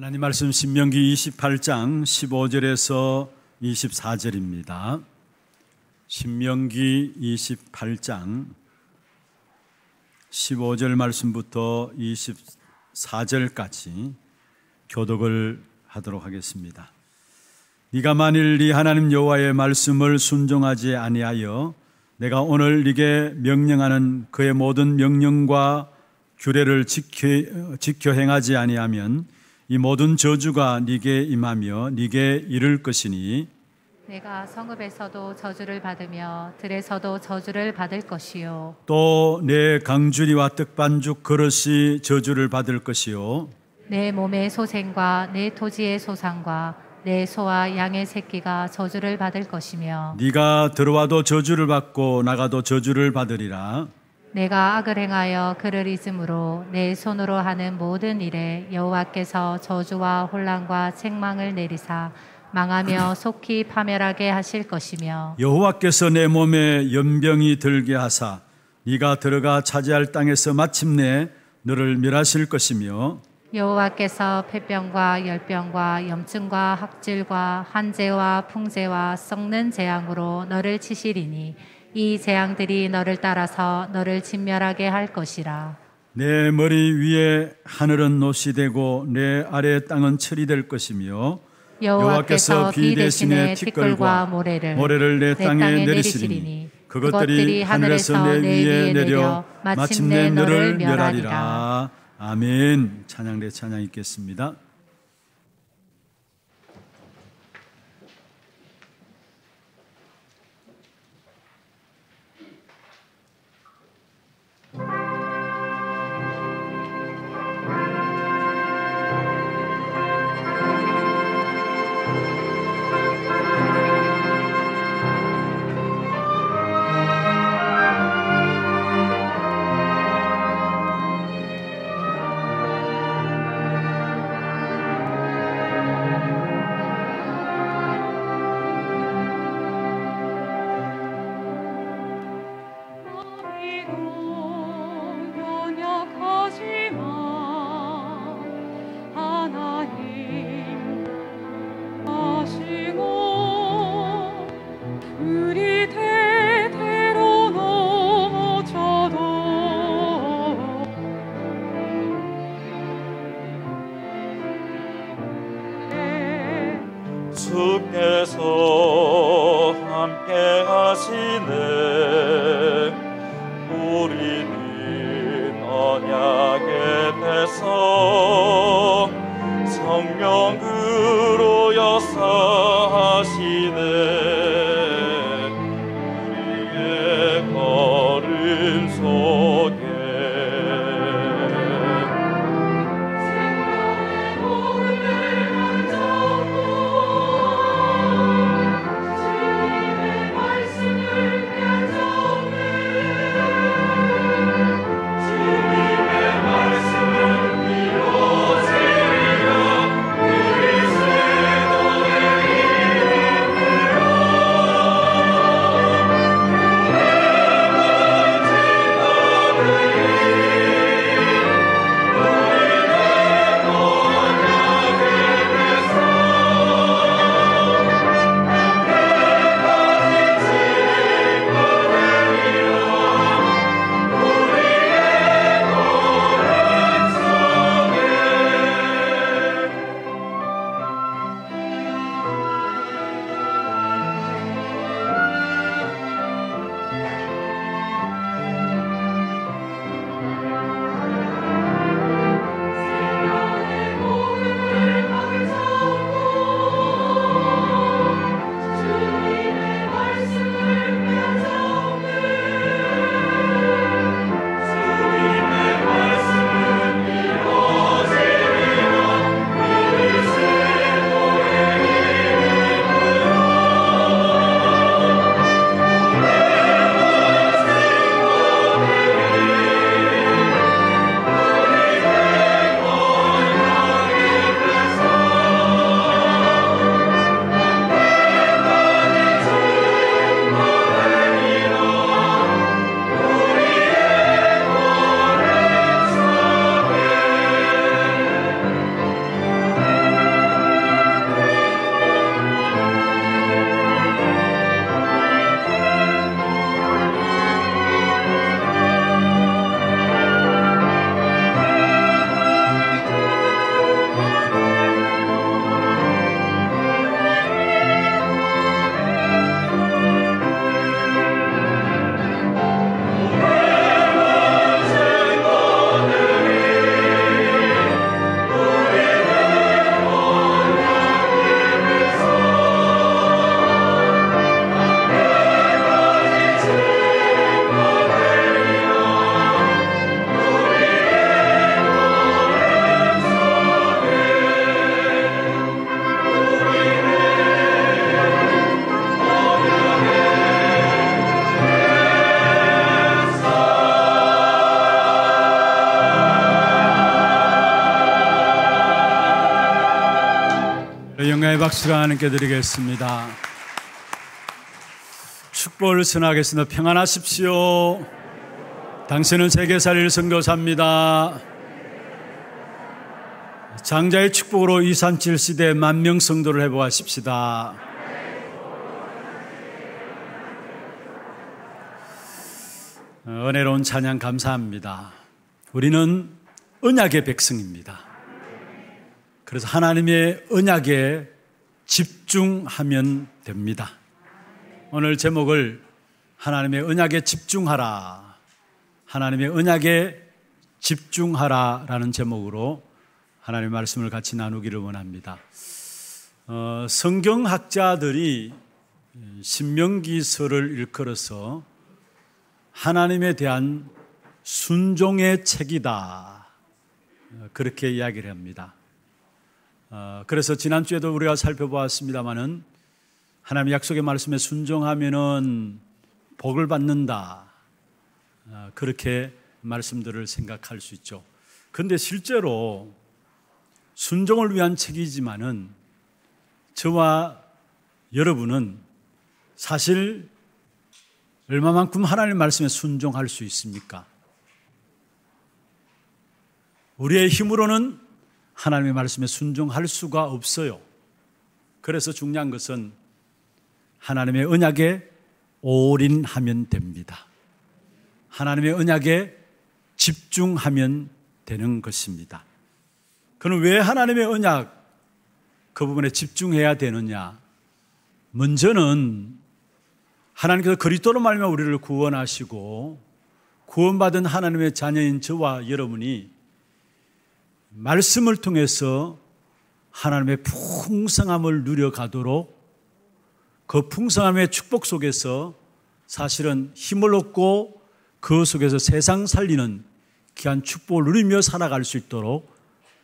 하나님 말씀 신명기 28장 15절에서 24절입니다. 신명기 28장 15절 말씀부터 24절까지 교독을 하도록 하겠습니다. 네가 만일 네 하나님 여호와의 말씀을 순종하지 아니하여 내가 오늘 네게 명령하는 그의 모든 명령과 규례를 지켜, 지켜 행하지 아니하면 이 모든 저주가 네게 임하며 네게 이를 것이니 내가 성읍에서도 저주를 받으며 들에서도 저주를 받을 것이요 또 내 강주리와 떡반죽 그릇이 저주를 받을 것이요 내 몸의 소생과 내 토지의 소상과 내 소와 양의 새끼가 저주를 받을 것이며 네가 들어와도 저주를 받고 나가도 저주를 받으리라 내가 악을 행하여 그를 잊음으로 내 손으로 하는 모든 일에 여호와께서 저주와 혼란과 책망을 내리사 망하며 속히 파멸하게 하실 것이며 여호와께서 내 몸에 연병이 들게 하사 네가 들어가 차지할 땅에서 마침내 너를 멸하실 것이며 여호와께서 폐병과 열병과 염증과 학질과 한재와 풍재와 썩는 재앙으로 너를 치시리니 이 재앙들이 너를 따라서 너를 진멸하게 할 것이라. 내 머리 위에 하늘은 노시 되고 내 아래 땅은 철이 될 것이며 여호와께서 비 대신에 티끌과 모래를, 모래를 내, 땅에, 땅에 내리시리니 그것들이 하늘에서 내 위에 내려 마침내 너를 멸하리라. 아멘. 찬양대 찬양 있겠습니다. 수간 하나님께 드리겠습니다. 축복을 선하겠습니다. 평안하십시오. 당신은 세계 살릴 선교사입니다. 장자의 축복으로 2, 3, 7시대 만명 성도를 해보하십시다. 은혜로운 찬양 감사합니다. 우리는 언약의 백성입니다. 그래서 하나님의 언약의 집중하면 됩니다. 오늘 제목을 하나님의 언약에 집중하라. 하나님의 언약에 집중하라. 라는 제목으로 하나님의 말씀을 같이 나누기를 원합니다. 어, 성경학자들이 신명기서를 일컬어서 하나님에 대한 순종의 책이다. 어, 그렇게 이야기를 합니다. 어, 그래서 지난주에도 우리가 살펴보았습니다마는 하나님의 약속의 말씀에 순종하면은 복을 받는다. 어, 그렇게 말씀들을 생각할 수 있죠. 그런데 실제로 순종을 위한 책이지만은 저와 여러분은 사실 얼마만큼 하나님의 말씀에 순종할 수 있습니까? 우리의 힘으로는 하나님의 말씀에 순종할 수가 없어요. 그래서 중요한 것은 하나님의 언약에 올인하면 됩니다. 하나님의 언약에 집중하면 되는 것입니다. 그럼 왜 하나님의 언약 그 부분에 집중해야 되느냐? 먼저는 하나님께서 그리스도로 말미암아 우리를 구원하시고 구원받은 하나님의 자녀인 저와 여러분이 말씀을 통해서 하나님의 풍성함을 누려가도록 그 풍성함의 축복 속에서 사실은 힘을 얻고 그 속에서 세상 살리는 귀한 축복을 누리며 살아갈 수 있도록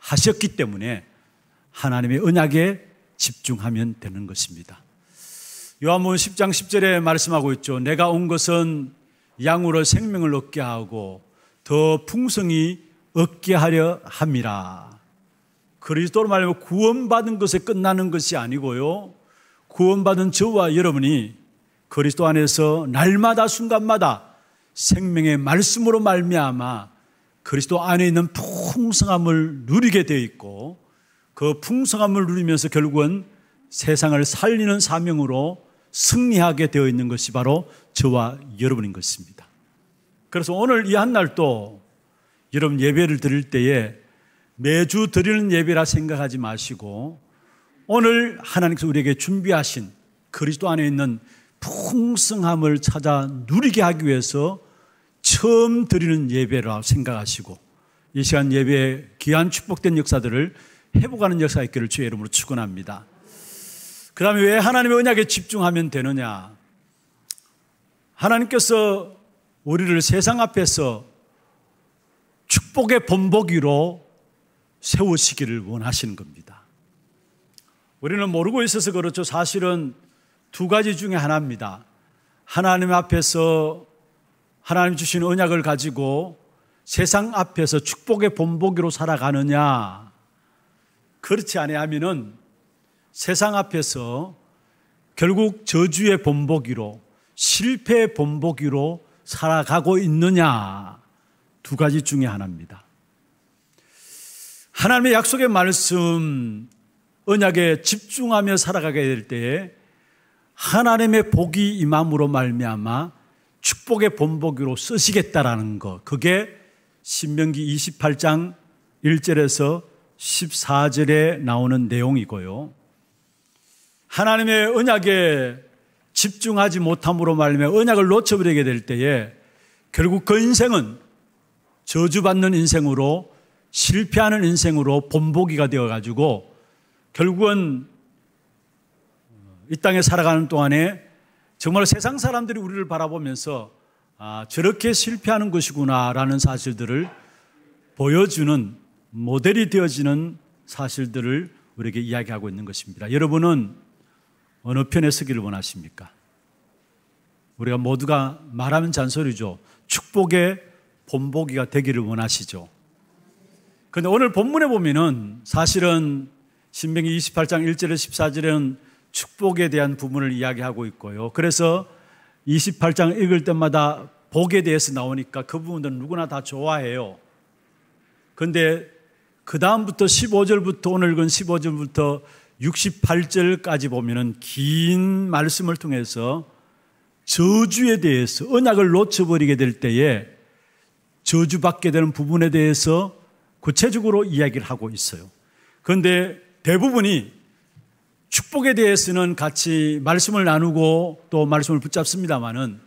하셨기 때문에 하나님의 은약에 집중하면 되는 것입니다. 요한문 10장 10절에 말씀하고 있죠. 내가 온 것은 양으로 생명을 얻게 하고 더 풍성히 얻게 하려 합니다. 그리스도로 말하면 구원받은 것에 끝나는 것이 아니고요. 구원받은 저와 여러분이 그리스도 안에서 날마다 순간마다 생명의 말씀으로 말미암아 그리스도 안에 있는 풍성함을 누리게 되어 있고 그 풍성함을 누리면서 결국은 세상을 살리는 사명으로 승리하게 되어 있는 것이 바로 저와 여러분인 것입니다. 그래서 오늘 이 한 날도 여러분 예배를 드릴 때에 매주 드리는 예배라 생각하지 마시고 오늘 하나님께서 우리에게 준비하신 그리스도 안에 있는 풍성함을 찾아 누리게 하기 위해서 처음 드리는 예배라 생각하시고 이 시간 예배에 귀한 축복된 역사들을 회복하는 역사 있기를 주의 이름으로 축원합니다. 그 다음에 왜 하나님의 언약에 집중하면 되느냐? 하나님께서 우리를 세상 앞에서 축복의 본보기로 세우시기를 원하시는 겁니다. 우리는 모르고 있어서 그렇죠. 사실은 두 가지 중에 하나입니다. 하나님 앞에서 하나님 주신 언약을 가지고 세상 앞에서 축복의 본보기로 살아가느냐. 그렇지 아니면은 세상 앞에서 결국 저주의 본보기로 실패의 본보기로 살아가고 있느냐. 두 가지 중에 하나입니다. 하나님의 약속의 말씀, 언약에 집중하며 살아가게 될 때에 하나님의 복이 임함으로 말미암아 축복의 본보기로 쓰시겠다라는 것. 그게 신명기 28장 1절에서 14절에 나오는 내용이고요. 하나님의 언약에 집중하지 못함으로 말미암아 언약을 놓쳐버리게 될 때에 결국 그 인생은 저주받는 인생으로 실패하는 인생으로 본보기가 되어 가지고 결국은 이 땅에 살아가는 동안에 정말 세상 사람들이 우리를 바라보면서 아, 저렇게 실패하는 것이구나라는 사실들을 보여주는 모델이 되어지는 사실들을 우리에게 이야기하고 있는 것입니다. 여러분은 어느 편에 서기를 원하십니까? 우리가 모두가 말하는 잔소리죠. 축복의 본보기가 되기를 원하시죠. 그런데 오늘 본문에 보면은 사실은 신명기 28장 1절에 1 4절에 축복에 대한 부분을 이야기하고 있고요. 그래서 28장 읽을 때마다 복에 대해서 나오니까 그 부분들은 누구나 다 좋아해요. 근데 그 다음부터 15절부터 오늘 읽은 15절부터 68절까지 보면은 긴 말씀을 통해서 저주에 대해서 언약을 놓쳐버리게 될 때에 저주받게 되는 부분에 대해서 구체적으로 이야기를 하고 있어요. 그런데 대부분이 축복에 대해서는 같이 말씀을 나누고 또 말씀을 붙잡습니다만은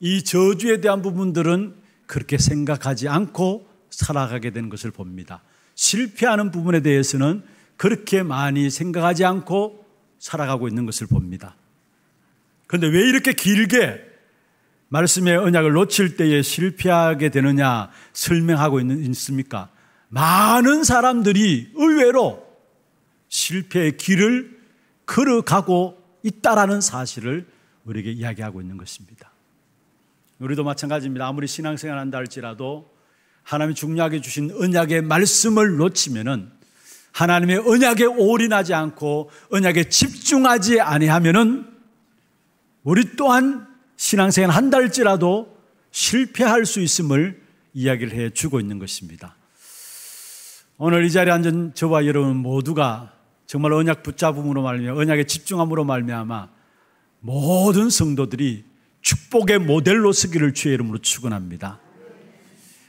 이 저주에 대한 부분들은 그렇게 생각하지 않고 살아가게 되는 것을 봅니다. 실패하는 부분에 대해서는 그렇게 많이 생각하지 않고 살아가고 있는 것을 봅니다. 그런데 왜 이렇게 길게 말씀의 언약을 놓칠 때에 실패하게 되느냐 설명하고 있는, 있습니까? 많은 사람들이 의외로 실패의 길을 걸어가고 있다라는 사실을 우리에게 이야기하고 있는 것입니다. 우리도 마찬가지입니다. 아무리 신앙생활 한다 할지라도 하나님이 중요하게 주신 언약의 말씀을 놓치면은 하나님의 언약에 올인하지 않고 언약에 집중하지 아니하면은 우리 또한 신앙생활 한달째라도 실패할 수 있음을 이야기를 해 주고 있는 것입니다. 오늘 이 자리에 앉은 저와 여러분 모두가 정말 언약 붙잡음으로 말미암아 언약에 집중함으로 말미암아 모든 성도들이 축복의 모델로 서기를 주의 이름으로 축원합니다.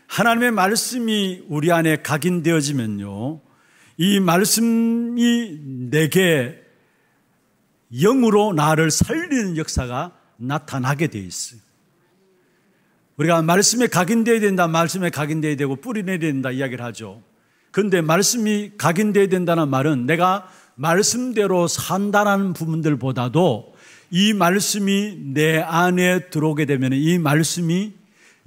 하나님의 말씀이 우리 안에 각인되어지면요. 이 말씀이 내게 영으로 나를 살리는 역사가 나타나게 돼 있어요. 우리가 말씀에 각인되어야 된다, 말씀에 각인되어야 되고 뿌리 내려야 된다 이야기를 하죠. 그런데 말씀이 각인되어야 된다는 말은 내가 말씀대로 산다라는 부분들보다도 이 말씀이 내 안에 들어오게 되면 이 말씀이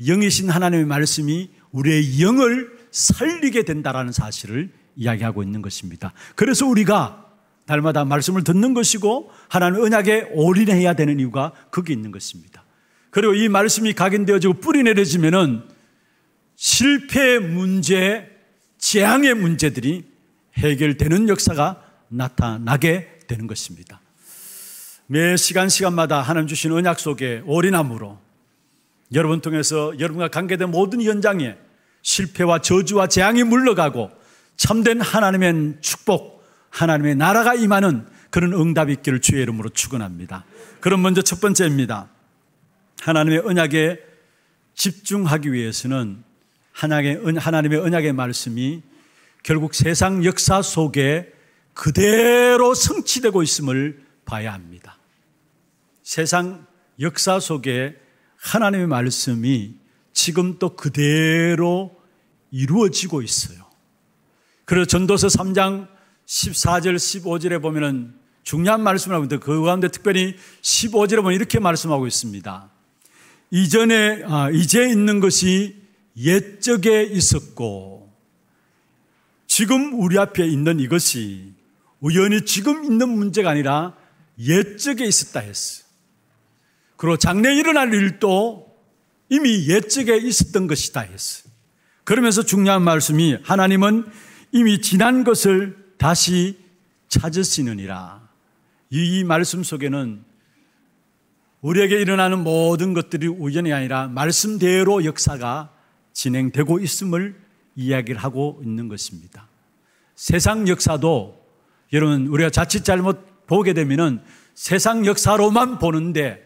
영이신 하나님의 말씀이 우리의 영을 살리게 된다라는 사실을 이야기하고 있는 것입니다. 그래서 우리가 날마다 말씀을 듣는 것이고 하나님 은약에 올인해야 되는 이유가 거기 있는 것입니다. 그리고 이 말씀이 각인되어지고 뿌리 내려지면은 실패 문제, 재앙의 문제들이 해결되는 역사가 나타나게 되는 것입니다. 매 시간 시간마다 하나님 주신 언약 속에 올인함으로 여러분 통해서 여러분과 관계된 모든 현장에 실패와 저주와 재앙이 물러가고 참된 하나님의 축복, 하나님의 나라가 임하는 그런 응답이 있기를 주의 이름으로 축원합니다. 그럼 먼저 첫 번째입니다. 하나님의 언약에 집중하기 위해서는 하나님의 언약의 말씀이 결국 세상 역사 속에 그대로 성취되고 있음을 봐야 합니다. 세상 역사 속에 하나님의 말씀이 지금 또 그대로 이루어지고 있어요. 그래서 전도서 3장 14절, 15절에 보면은 중요한 말씀을 하고 있는데 그 가운데 특별히 15절에 보면 이렇게 말씀하고 있습니다. 이전에, 아, 이제 있는 것이 옛적에 있었고 지금 우리 앞에 있는 이것이 우연히 지금 있는 문제가 아니라 옛적에 있었다 했어 그리고 장래 일어날 일도 이미 옛적에 있었던 것이다 했어 그러면서 중요한 말씀이 하나님은 이미 지난 것을 다시 찾으시느니라. 이, 이 말씀 속에는 우리에게 일어나는 모든 것들이 우연이 아니라 말씀대로 역사가 진행되고 있음을 이야기를 하고 있는 것입니다. 세상 역사도 여러분 우리가 자칫 잘못 보게 되면은 세상 역사로만 보는데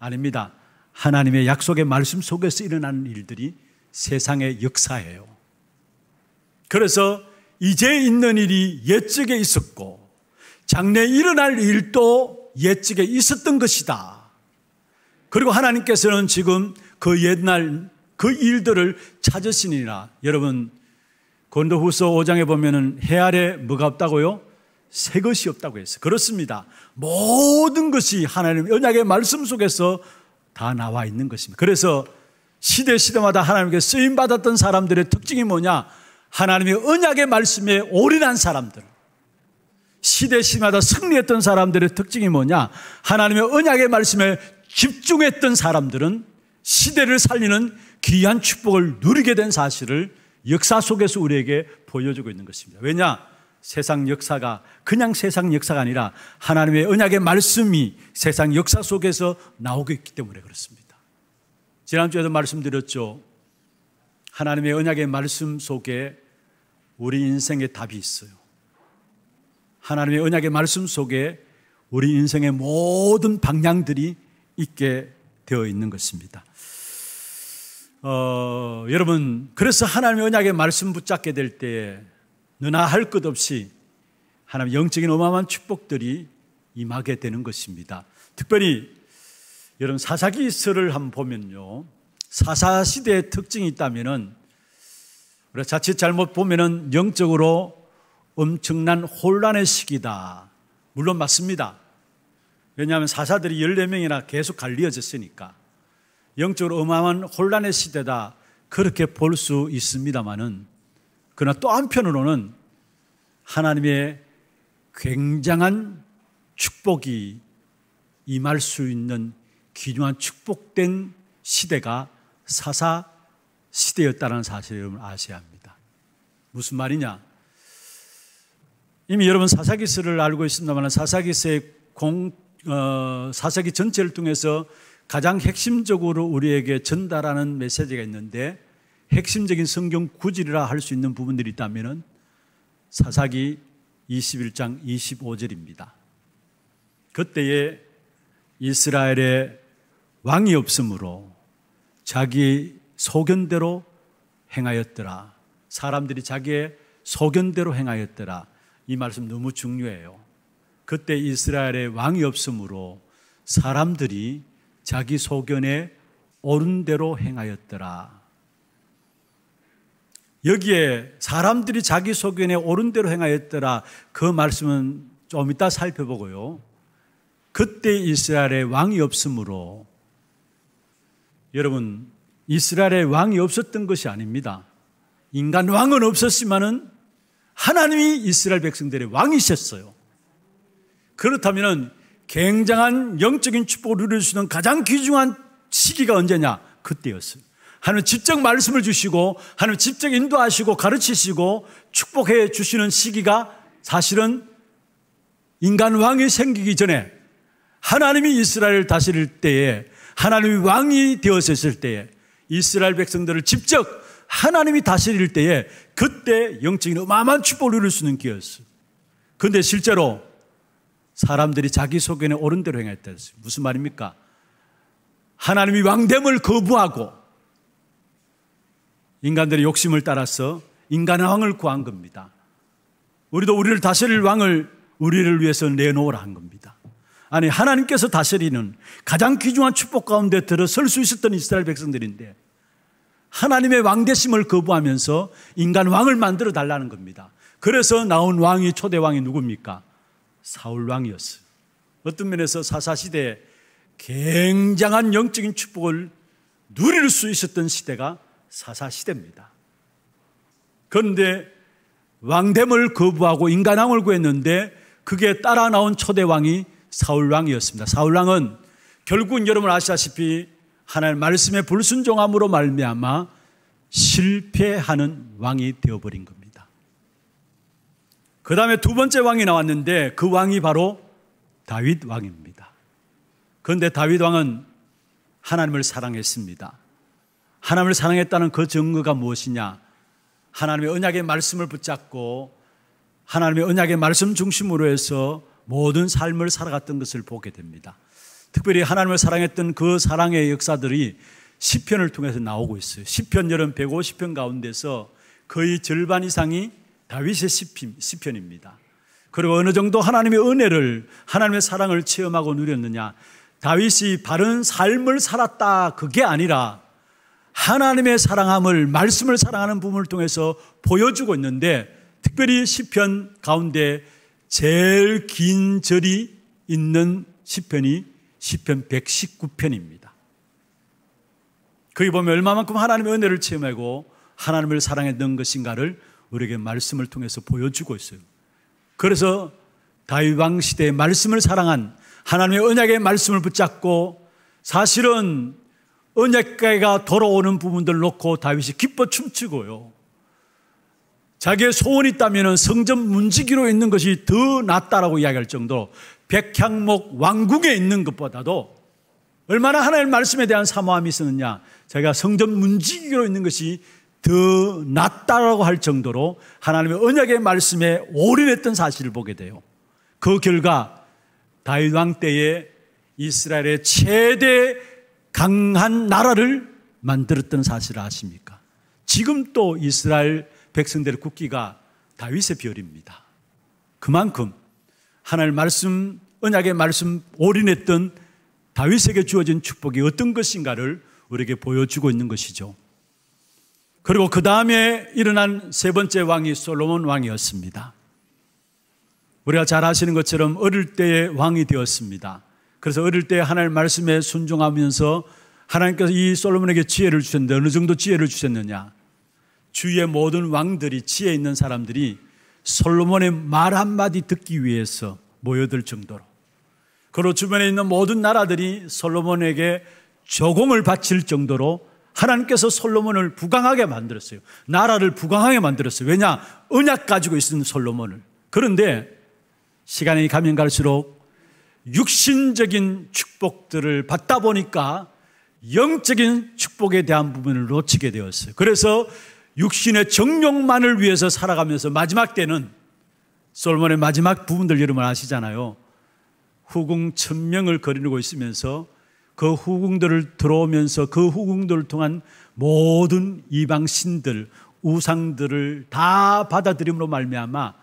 아닙니다. 하나님의 약속의 말씀 속에서 일어나는 일들이 세상의 역사예요. 그래서 이제 있는 일이 옛적에 있었고 장래 일어날 일도 옛적에 있었던 것이다. 그리고 하나님께서는 지금 그 옛날 그 일들을 찾으시니라. 여러분 건도후서 5장에 보면은 해 아래 뭐가 없다고요? 새 것이 없다고 했어요. 그렇습니다. 모든 것이 하나님 언약의 말씀 속에서 다 나와 있는 것입니다. 그래서 시대 시대마다 하나님께 쓰임 받았던 사람들의 특징이 뭐냐? 하나님의 언약의 말씀에 올인한 사람들, 시대시마다 승리했던 사람들의 특징이 뭐냐? 하나님의 언약의 말씀에 집중했던 사람들은 시대를 살리는 귀한 축복을 누리게 된 사실을 역사 속에서 우리에게 보여주고 있는 것입니다. 왜냐? 세상 역사가 그냥 세상 역사가 아니라 하나님의 언약의 말씀이 세상 역사 속에서 나오고 있기 때문에 그렇습니다. 지난주에도 말씀드렸죠. 하나님의 언약의 말씀 속에 우리 인생의 답이 있어요. 하나님의 언약의 말씀 속에 우리 인생의 모든 방향들이 있게 되어 있는 것입니다. 어, 여러분, 그래서 하나님의 언약의 말씀 붙잡게 될 때에 누나 할 것 없이 하나님 영적인 어마어마한 축복들이 임하게 되는 것입니다. 특별히 여러분 사사기서를 한번 보면요. 사사 시대의 특징이 있다면 자칫 잘못 보면 영적으로 엄청난 혼란의 시기다. 물론 맞습니다. 왜냐하면 사사들이 14명이나 계속 갈리어졌으니까 영적으로 어마어마한 혼란의 시대다. 그렇게 볼 수 있습니다만은 그러나 또 한편으로는 하나님의 굉장한 축복이 임할 수 있는 기묘한 축복된 시대가 사사 시대였다는 사실을 여러분 아셔야 합니다. 무슨 말이냐? 이미 여러분 사사기서를 알고 있습니다만 사사기서의 공, 어, 사사기 전체를 통해서 가장 핵심적으로 우리에게 전달하는 메시지가 있는데 핵심적인 성경 구절이라 할 수 있는 부분들이 있다면 사사기 21장 25절입니다. 그때에 이스라엘의 왕이 없으므로 자기 소견대로 행하였더라. 사람들이 자기의 소견대로 행하였더라. 이 말씀 너무 중요해요. 그때 이스라엘의 왕이 없으므로 사람들이 자기 소견에 오른 대로 행하였더라. 여기에 사람들이 자기 소견에 오른 대로 행하였더라. 그 말씀은 좀 이따 살펴보고요. 그때 이스라엘의 왕이 없으므로 여러분, 이스라엘의 왕이 없었던 것이 아닙니다. 인간 왕은 없었지만은 하나님이 이스라엘 백성들의 왕이셨어요. 그렇다면 굉장한 영적인 축복을 누릴 수 있는 가장 귀중한 시기가 언제냐? 그때였어요. 하나님 직접 말씀을 주시고 하나님 직접 인도하시고 가르치시고 축복해 주시는 시기가 사실은 인간 왕이 생기기 전에 하나님이 이스라엘을 다스릴 때에 하나님의 왕이 되었을 때에 이스라엘 백성들을 직접 하나님이 다스릴 때에 그때 영적인 어마어마한 축복을 누릴 수 있는 기회였어요. 근데 실제로 사람들이 자기 소견는오른 대로 행했다 했어요. 무슨 말입니까? 하나님이 왕됨을 거부하고 인간들의 욕심을 따라서 인간의 왕을 구한 겁니다. 우리도 우리를 다스릴 왕을 우리를 위해서 내놓으라 한 겁니다. 아니 하나님께서 다스리는 가장 귀중한 축복 가운데 들어설 수 있었던 이스라엘 백성들인데 하나님의 왕대심을 거부하면서 인간 왕을 만들어 달라는 겁니다. 그래서 나온 왕이 초대 왕이 누굽니까? 사울 왕이었어요. 어떤 면에서 사사 시대에 굉장한 영적인 축복을 누릴 수 있었던 시대가 사사 시대입니다. 그런데 왕됨을 거부하고 인간왕을 구했는데 그게 따라 나온 초대 왕이 사울 왕이었습니다. 사울 왕은 결국은 여러분 아시다시피 하나님 말씀에 불순종함으로 말미암아 실패하는 왕이 되어버린 겁니다. 그 다음에 두 번째 왕이 나왔는데 그 왕이 바로 다윗 왕입니다. 그런데 다윗 왕은 하나님을 사랑했습니다. 하나님을 사랑했다는 그 증거가 무엇이냐? 하나님의 언약의 말씀을 붙잡고 하나님의 언약의 말씀 중심으로 해서 모든 삶을 살아갔던 것을 보게 됩니다. 특별히 하나님을 사랑했던 그 사랑의 역사들이 시편을 통해서 나오고 있어요. 시편 여름 150편 가운데서 거의 절반 이상이 다윗의 시편, 입니다 그리고 어느 정도 하나님의 은혜를 하나님의 사랑을 체험하고 누렸느냐? 다윗이 바른 삶을 살았다 그게 아니라 하나님의 사랑함을 말씀을 사랑하는 부분을 통해서 보여주고 있는데 특별히 시편 가운데 제일 긴 절이 있는 시편이 시편 119편입니다. 거기 보면 얼마만큼 하나님의 은혜를 체험하고 하나님을 사랑했던 것인가를 우리에게 말씀을 통해서 보여주고 있어요. 그래서 다윗 왕 시대에 말씀을 사랑한 하나님의 언약의 말씀을 붙잡고 사실은 언약가가 돌아오는 부분들 놓고 다윗이 기뻐 춤추고요. 자기의 소원이 있다면 성전 문지기로 있는 것이 더 낫다라고 이야기할 정도로 백향목 왕궁에 있는 것보다도 얼마나 하나님의 말씀에 대한 사모함이 있었느냐. 자기가 성전 문지기로 있는 것이 더 낫다라고 할 정도로 하나님의 언약의 말씀에 올인했던 사실을 보게 돼요. 그 결과 다윗 왕 때에 이스라엘의 최대 강한 나라를 만들었던 사실을 아십니까? 지금 또 이스라엘 백성들의 국기가 다윗의 별입니다. 그만큼 하나님 말씀, 언약의 말씀 올인했던 다윗에게 주어진 축복이 어떤 것인가를 우리에게 보여주고 있는 것이죠. 그리고 그 다음에 일어난 세 번째 왕이 솔로몬 왕이었습니다. 우리가 잘 아시는 것처럼 어릴 때의 왕이 되었습니다. 그래서 어릴 때하나님 말씀에 순종하면서 하나님께서 이 솔로몬에게 지혜를 주셨는데 어느 정도 지혜를 주셨느냐? 주위의 모든 왕들이 지혜 있는 사람들이 솔로몬의 말 한마디 듣기 위해서 모여들 정도로 그리고 주변에 있는 모든 나라들이 솔로몬에게 조공을 바칠 정도로 하나님께서 솔로몬을 부강하게 만들었어요. 나라를 부강하게 만들었어요. 왜냐? 은약 가지고 있는 솔로몬을. 그런데 시간이 가면 갈수록 육신적인 축복들을 받다 보니까 영적인 축복에 대한 부분을 놓치게 되었어요. 그래서 육신의 정욕만을 위해서 살아가면서 마지막 때는 솔몬의 마지막 부분들 여러분 아시잖아요. 후궁 천명을 거리고 있으면서 그 후궁들을 들어오면서 그 후궁들을 통한 모든 이방 신들 우상들을 다 받아들임으로 말미암아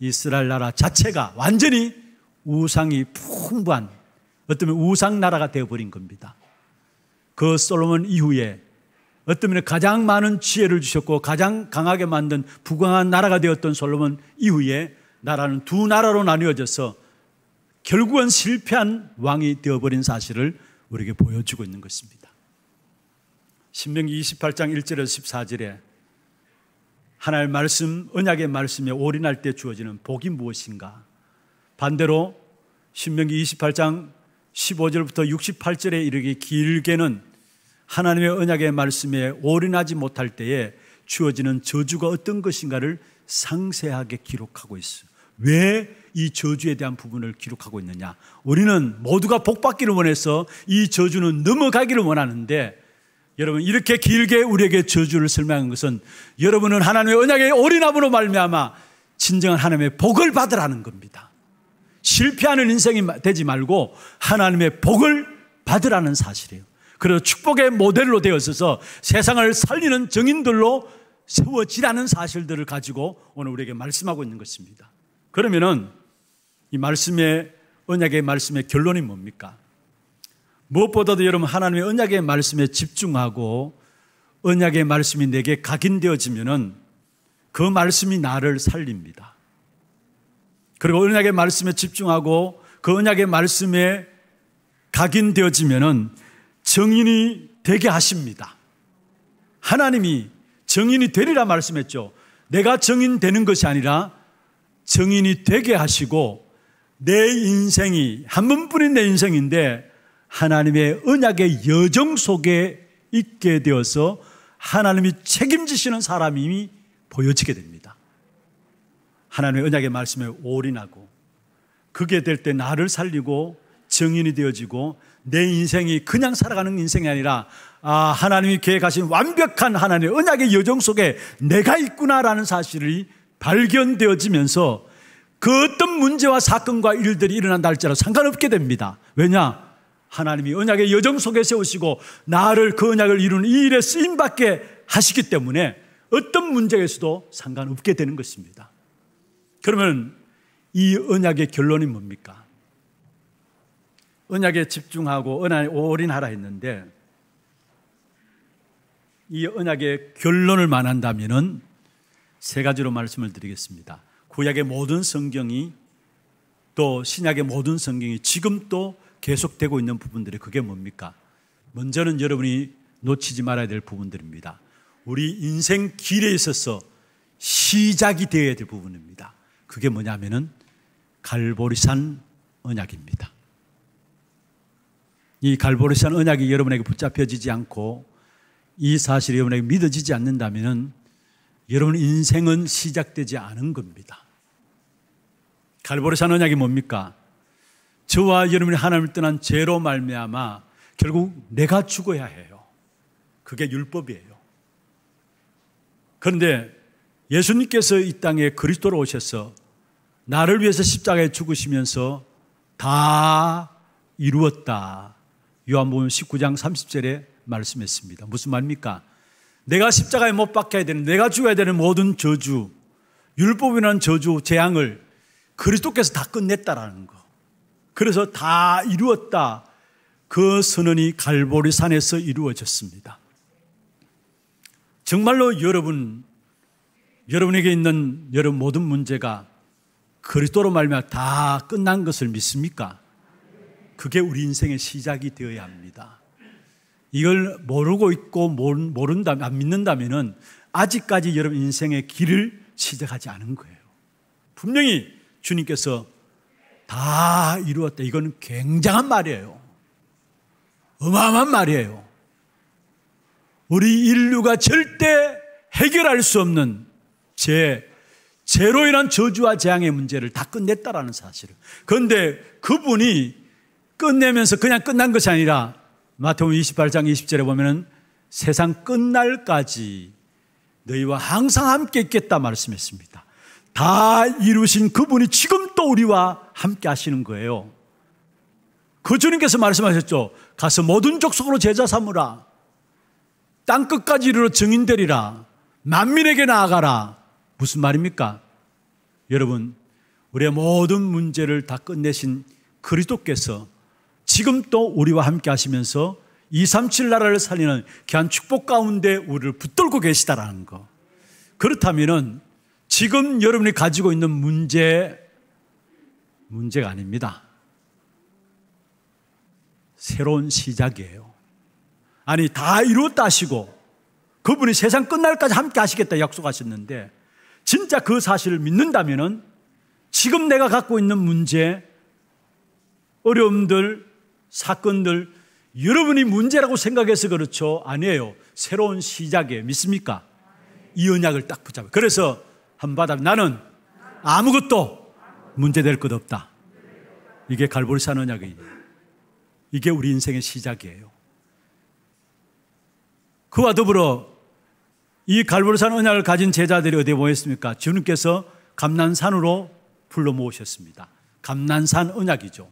이스라엘 나라 자체가 완전히 우상이 풍부한 어쩌면 우상 나라가 되어 버린 겁니다. 그 솔로몬 이후에 어떤 면에 가장 많은 지혜를 주셨고 가장 강하게 만든 부강한 나라가 되었던 솔로몬 이후에 나라는 두 나라로 나뉘어져서 결국은 실패한 왕이 되어버린 사실을 우리에게 보여주고 있는 것입니다. 신명기 28장 1절에서 14절에 하나의 말씀, 언약의 말씀에 올인할 때 주어지는 복이 무엇인가? 반대로 신명기 28장 15절부터 68절에 이르기 길게는 하나님의 언약의 말씀에 올인하지 못할 때에 주어지는 저주가 어떤 것인가를 상세하게 기록하고 있어왜이 저주에 대한 부분을 기록하고 있느냐? 우리는 모두가 복받기를 원해서 이 저주는 넘어가기를 원하는데 여러분 이렇게 길게 우리에게 저주를 설명한 것은 여러분은 하나님의 언약의 올인함으로 말미암아 진정한 하나님의 복을 받으라는 겁니다. 실패하는 인생이 되지 말고 하나님의 복을 받으라는 사실이에요. 그리고 축복의 모델로 되어있어서 세상을 살리는 정인들로 세워지라는 사실들을 가지고 오늘 우리에게 말씀하고 있는 것입니다. 그러면은 이 말씀의 언약의 말씀의 결론이 뭡니까? 무엇보다도 여러분 하나님의 언약의 말씀에 집중하고 언약의 말씀이 내게 각인되어지면은 그 말씀이 나를 살립니다. 그리고 언약의 말씀에 집중하고 그 언약의 말씀에 각인되어지면은 정인이 되게 하십니다. 하나님이 정인이 되리라 말씀했죠. 내가 정인 되는 것이 아니라 정인이 되게 하시고 내 인생이 한 번뿐인 내 인생인데 하나님의 언약의 여정 속에 있게 되어서 하나님이 책임지시는 사람이 보여지게 됩니다. 하나님의 언약의 말씀에 올인하고 그게 될 때 나를 살리고 정인이 되어지고 내 인생이 그냥 살아가는 인생이 아니라 아, 하나님이 계획하신 완벽한 하나님의 언약의 여정 속에 내가 있구나라는 사실이 발견되어지면서 그 어떤 문제와 사건과 일들이 일어난다 할지라도 상관없게 됩니다. 왜냐? 하나님이 언약의 여정 속에 세우시고 나를 그 언약을 이루는 이 일에 쓰임받게 하시기 때문에 어떤 문제에서도 상관없게 되는 것입니다. 그러면 이 언약의 결론이 뭡니까? 언약에 집중하고 언약에 올인하라 했는데 이 언약의 결론을 말한다면세 가지로 말씀을 드리겠습니다. 구약의 모든 성경이 또 신약의 모든 성경이 지금 또 계속되고 있는 부분들이 그게 뭡니까? 먼저는 여러분이 놓치지 말아야 될 부분들입니다. 우리 인생 길에 있어서 시작이 되어야 될 부분입니다. 그게 뭐냐면은 갈보리산 언약입니다. 이갈보리산 언약이 여러분에게 붙잡혀지지 않고 이 사실이 여러분에게 믿어지지 않는다면 여러분 인생은 시작되지 않은 겁니다. 갈보르시 언약이 뭡니까? 저와 여러분이 하나님을 떠난 죄로 말미암아 결국 내가 죽어야 해요. 그게 율법이에요. 그런데 예수님께서 이 땅에 그리스도로 오셔서 나를 위해서 십자가에 죽으시면서 다 이루었다. 요한복음 19장 30절에 말씀했습니다. 무슨 말입니까? 내가 십자가에 못 박혀야 되는 내가 죽어야 되는 모든 저주 율법이라는 저주 재앙을 그리스도께서 다 끝냈다라는 거. 그래서 다 이루었다. 그 선언이 갈보리 산에서 이루어졌습니다. 정말로 여러분 여러분에게 있는 여러 모든 문제가 그리스도로 말미암아 다 끝난 것을 믿습니까? 그게 우리 인생의 시작이 되어야 합니다. 이걸 모르고 있고 모른다, 안 믿는다면은 아직까지 여러분 인생의 길을 시작하지 않은 거예요. 분명히 주님께서 다 이루었다. 이거 굉장한 말이에요. 어마어마한 말이에요. 우리 인류가 절대 해결할 수 없는 죄, 죄로 인한 저주와 재앙의 문제를 다 끝냈다라는 사실을. 그런데 그분이 끝내면서 그냥 끝난 것이 아니라 마태복음 28장 20절에 보면은 세상 끝날까지 너희와 항상 함께 있겠다 말씀했습니다. 다 이루신 그분이 지금 또 우리와 함께 하시는 거예요. 그 주님께서 말씀하셨죠. 가서 모든 족속으로 제자 삼으라. 땅 끝까지 이르러 증인되리라. 만민에게 나아가라. 무슨 말입니까? 여러분, 우리의 모든 문제를 다 끝내신 그리스도께서 지금 또 우리와 함께 하시면서 237 나라를 살리는 귀한 축복 가운데 우리를 붙들고 계시다라는 거. 그렇다면 지금 여러분이 가지고 있는 문제, 문제가 아닙니다. 새로운 시작이에요. 아니, 다 이루었다 하시고 그분이 세상 끝날까지 함께 하시겠다 약속하셨는데 진짜 그 사실을 믿는다면 지금 내가 갖고 있는 문제, 어려움들, 사건들 여러분이 문제라고 생각해서 그렇죠? 아니에요. 새로운 시작에 믿습니까? 이 언약을 딱 붙잡아. 그래서 한바닥 나는 아무것도 문제될 것 없다. 이게 갈보리산 언약이에요. 이게 우리 인생의 시작이에요. 그와 더불어 이 갈보리산 언약을 가진 제자들이 어디에 모였습니까? 주님께서 감난산으로 불러 모으셨습니다. 감난산 언약이죠.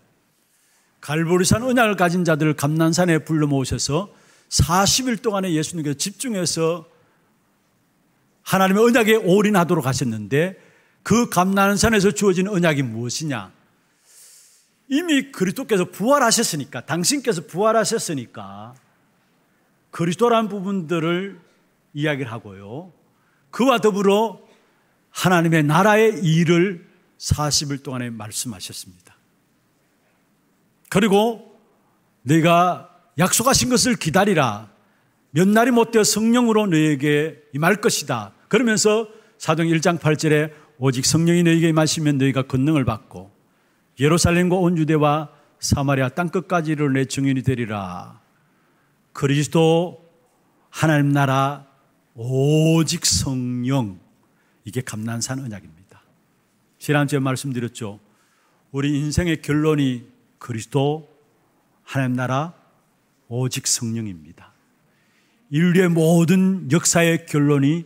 갈보리산 은약을 가진 자들을 감난산에 불러 모으셔서 40일 동안에 예수님께서 집중해서 하나님의 은약에 올인하도록 하셨는데 그 감난산에서 주어진 은약이 무엇이냐? 이미 그리스도께서 부활하셨으니까 당신께서 부활하셨으니까 그리스도라는 부분들을 이야기를 하고요. 그와 더불어 하나님의 나라의 일을 40일 동안에 말씀하셨습니다. 그리고 네가 약속하신 것을 기다리라. 몇 날이 못되어 성령으로 너에게 임할 것이다. 그러면서 사정 1장 8절에 오직 성령이 너에게 임하시면 너희가 권능을 받고 예루살렘과 온 유대와 사마리아 땅끝까지를 내 증인이 되리라. 그리스도 하나님 나라 오직 성령 이게 감난산 언약입니다. 지난주에 말씀드렸죠. 우리 인생의 결론이 그리스도 하나님 나라 오직 성령입니다. 인류의 모든 역사의 결론이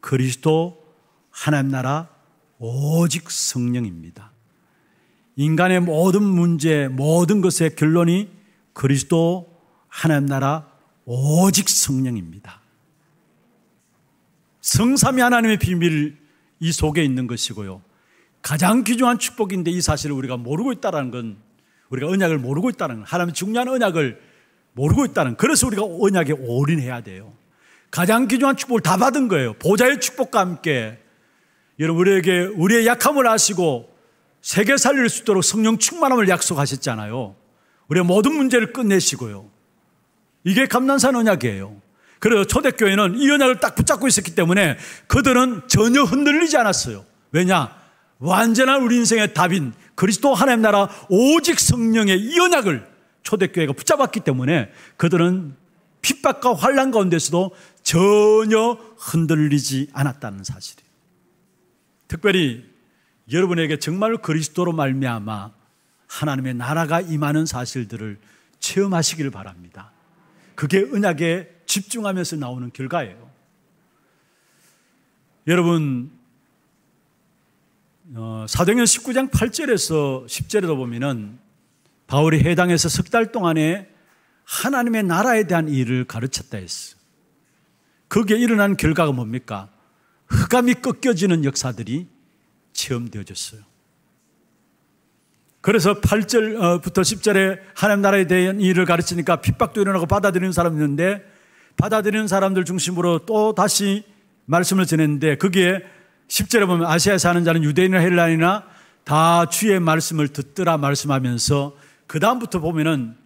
그리스도 하나님 나라 오직 성령입니다. 인간의 모든 문제, 모든 것의 결론이 그리스도 하나님 나라 오직 성령입니다. 성삼이 하나님의 비밀 이 속에 있는 것이고요. 가장 귀중한 축복인데 이 사실을 우리가 모르고 있다는 건 우리가 언약을 모르고 있다는 거예요. 하나님 중요한 언약을 모르고 있다는 그래서 우리가 언약에 올인해야 돼요. 가장 귀중한 축복을 다 받은 거예요. 보좌의 축복과 함께 여러분 우리에게 우리의 약함을 아시고 세계 살릴 수 있도록 성령 충만함을 약속하셨잖아요. 우리의 모든 문제를 끝내시고요. 이게 감난산 언약이에요. 그래서 초대교회는 이 언약을 딱 붙잡고 있었기 때문에 그들은 전혀 흔들리지 않았어요. 왜냐? 완전한 우리 인생의 답인 그리스도 하나님 나라 오직 성령의 연약을 초대교회가 붙잡았기 때문에 그들은 핍박과 환란 가운데서도 전혀 흔들리지 않았다는 사실이에요. 특별히 여러분에게 정말 그리스도로 말미암아 하나님의 나라가 임하는 사실들을 체험하시기를 바랍니다. 그게 은약에 집중하면서 나오는 결과예요. 여러분 어, 사도행전 19장 8절에서 10절에도 보면은 바울이 해당에서 석 달 동안에 하나님의 나라에 대한 일을 가르쳤다 했어. 거기에 일어난 결과가 뭡니까? 흑암이 꺾여지는 역사들이 체험되어졌어요. 그래서 8절부터 어, 10절에 하나님 나라에 대한 일을 가르치니까 핍박도 일어나고 받아들이는 사람이 있는데 받아들이는 사람들 중심으로 또 다시 말씀을 전했는데 거기에 10절에 보면 아시아에 사는 자는 유대인이나 헬라인이나 다 주의 말씀을 듣더라 말씀하면서 그 다음부터 보면은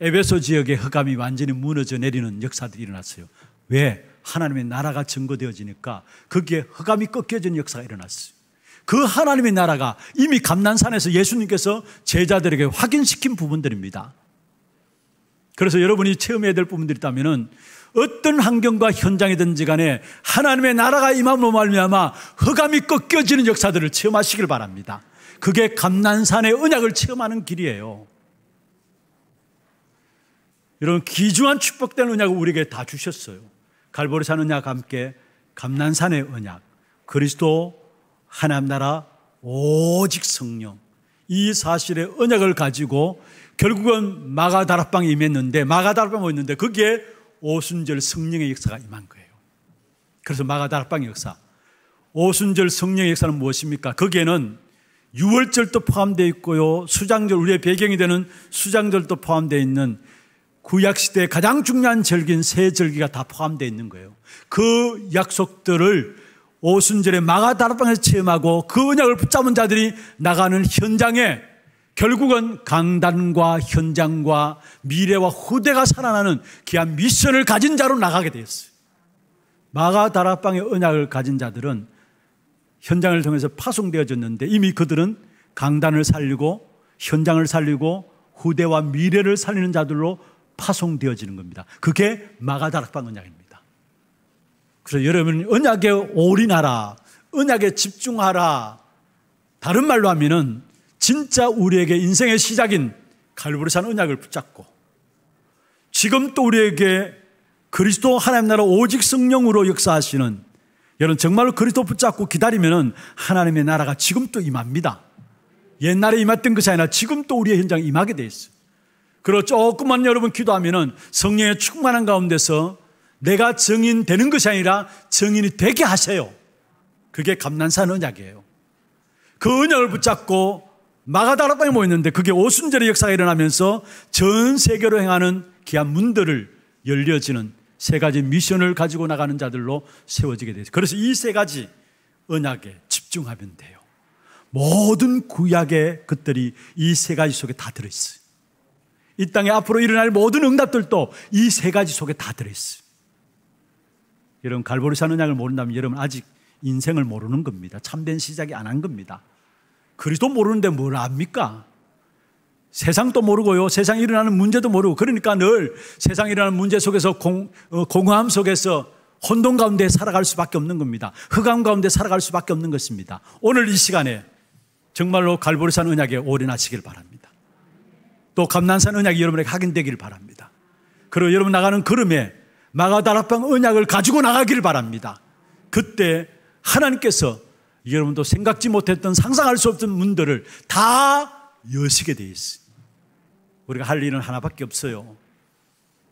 에베소 지역의 흑암이 완전히 무너져 내리는 역사들이 일어났어요. 왜? 하나님의 나라가 증거되어지니까 거기에 흑암이 꺾여진 역사가 일어났어요. 그 하나님의 나라가 이미 감난산에서 예수님께서 제자들에게 확인시킨 부분들입니다. 그래서 여러분이 체험해야 될 부분들이 있다면은 어떤 환경과 현장이든지 간에 하나님의 나라가 임함으로 말미암아 허감이 꺾여지는 역사들을 체험하시길 바랍니다. 그게 감난산의 은약을 체험하는 길이에요. 이런 귀중한 축복된 은약을 우리에게 다 주셨어요. 갈보리산 은약과 함께 감난산의 은약 그리스도 하나님 나라 오직 성령 이 사실의 은약을 가지고 결국은 마가다락방에 임했는데 마가다락방에 있는데 거기에 오순절 성령의 역사가 임한 거예요. 그래서 마가다락방 역사. 오순절 성령의 역사는 무엇입니까? 거기에는 6월절도 포함되어 있고요. 수장절, 우리의 배경이 되는 수장절도 포함되어 있는 구약시대의 가장 중요한 절기인 세절기가다 포함되어 있는 거예요. 그 약속들을 오순절에 마가다락방에서 체험하고 그 언약을 붙잡은 자들이 나가는 현장에 결국은 강단과 현장과 미래와 후대가 살아나는 귀한 미션을 가진 자로 나가게 되었어요. 마가다락방의 언약을 가진 자들은 현장을 통해서 파송되어졌는데 이미 그들은 강단을 살리고 현장을 살리고 후대와 미래를 살리는 자들로 파송되어지는 겁니다. 그게 마가다락방 언약입니다. 그래서 여러분 언약에 올인하라, 언약에 집중하라. 다른 말로 하면은 진짜 우리에게 인생의 시작인 갈보리산 은약을 붙잡고 지금 또 우리에게 그리스도 하나님 나라 오직 성령으로 역사하시는 여러분 정말로 그리스도 붙잡고 기다리면은 하나님의 나라가 지금 또 임합니다. 옛날에 임했던 것이 그 아니라 지금 또 우리의 현장에 임하게 돼 있어요. 그리고 조금만 여러분 기도하면은 성령의 충만한 가운데서 내가 증인 되는 것이 아니라 증인이 되게 하세요. 그게 감난산 은약이에요그은약을 붙잡고 마가다락방에 모였는데 그게 오순절의 역사가 일어나면서 전 세계로 행하는 귀한 문들을 열려지는 세 가지 미션을 가지고 나가는 자들로 세워지게 되죠. 그래서 이 세 가지 언약에 집중하면 돼요. 모든 구약의 것들이 이 세 가지 속에 다 들어있어요. 이 땅에 앞으로 일어날 모든 응답들도 이 세 가지 속에 다 들어있어요. 여러분, 갈보리 사는 양을 모른다면 여러분 아직 인생을 모르는 겁니다. 참된 시작이 안 한 겁니다. 그리스도 모르는데 뭘 압니까? 세상도 모르고요. 세상 일어나는 문제도 모르고. 그러니까 늘 세상 일어나는 문제 속에서 공, 어, 공허함 속에서 혼돈 가운데 살아갈 수밖에 없는 겁니다. 흑암 가운데 살아갈 수밖에 없는 것입니다. 오늘 이 시간에 정말로 갈보리산 은약에 올인하시길 바랍니다. 또 감난산 은약이 여러분에게 확인되길 바랍니다. 그리고 여러분 나가는 걸음에 마가다락방 은약을 가지고 나가길 바랍니다. 그때 하나님께서 여러분도 생각지 못했던 상상할 수 없던 문들을 다 여시게 돼있어요 우리가 할 일은 하나밖에 없어요.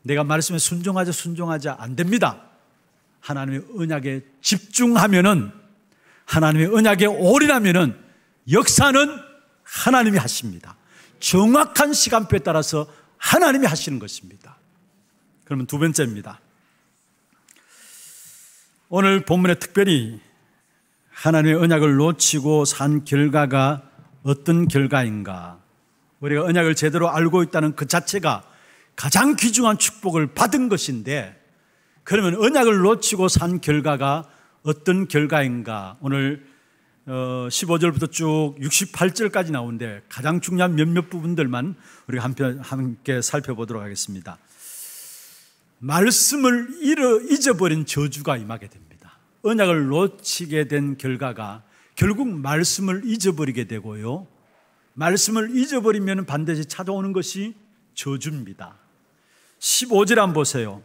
내가 말씀에 순종하자 순종하자 안 됩니다. 하나님의 은약에 집중하면은 하나님의 은약에 올인하면은 역사는 하나님이 하십니다. 정확한 시간표에 따라서 하나님이 하시는 것입니다. 그러면 두 번째입니다. 오늘 본문에 특별히 하나님의 언약을 놓치고 산 결과가 어떤 결과인가? 우리가 언약을 제대로 알고 있다는 그 자체가 가장 귀중한 축복을 받은 것인데 그러면 언약을 놓치고 산 결과가 어떤 결과인가? 오늘 15절부터 어, 쭉 68절까지 나오는데 가장 중요한 몇몇 부분들만 우리가 함께 살펴보도록 하겠습니다. 말씀을 잃어, 잊어버린 저주가 임하게 됩니다. 언약을 놓치게 된 결과가 결국 말씀을 잊어버리게 되고요. 말씀을 잊어버리면 반드시 찾아오는 것이 저주입니다. 15절 한 보세요.